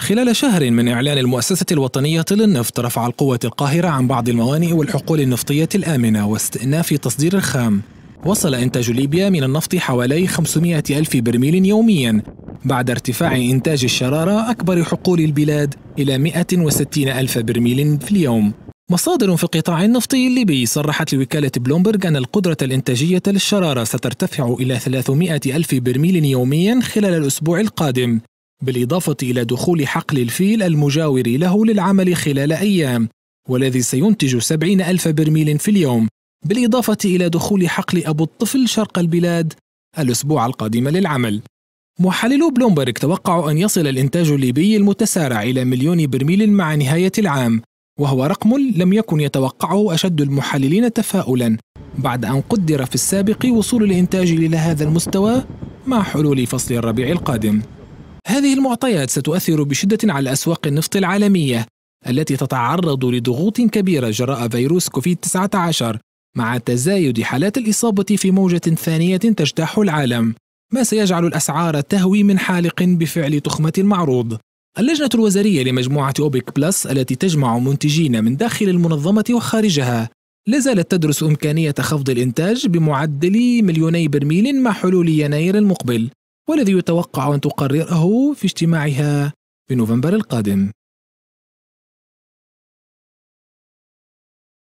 خلال شهر من إعلان المؤسسة الوطنية للنفط رفع القوة القاهرة عن بعض الموانئ والحقول النفطية الآمنة واستئناف تصدير الخام وصل إنتاج ليبيا من النفط حوالي 500 ألف برميل يوميا بعد ارتفاع إنتاج الشرارة أكبر حقول البلاد إلى 160 ألف برميل في اليوم مصادر في القطاع النفطي الليبي صرحت لوكالة بلومبرغ أن القدرة الإنتاجية للشرارة سترتفع إلى 300 ألف برميل يوميا خلال الأسبوع القادم بالإضافة إلى دخول حقل الفيل المجاور له للعمل خلال أيام والذي سينتج 70 ألف برميل في اليوم بالإضافة إلى دخول حقل أبو الطفل شرق البلاد الأسبوع القادم للعمل محللو بلومبرغ توقعوا أن يصل الإنتاج الليبي المتسارع إلى مليون برميل مع نهاية العام وهو رقم لم يكن يتوقعه أشد المحللين تفاؤلا بعد أن قدر في السابق وصول الإنتاج إلى هذا المستوى مع حلول فصل الربيع القادم هذه المعطيات ستؤثر بشدة على أسواق النفط العالمية التي تتعرض لضغوط كبيرة جراء فيروس كوفيد 19 مع تزايد حالات الإصابة في موجة ثانية تجتاح العالم ما سيجعل الأسعار تهوي من حالق بفعل تخمة المعروض اللجنة الوزارية لمجموعة أوبك بلس التي تجمع منتجين من داخل المنظمة وخارجها لا زالت تدرس إمكانية خفض الإنتاج بمعدل مليوني برميل مع حلول يناير المقبل والذي يتوقع أن تقرره في اجتماعها في نوفمبر القادم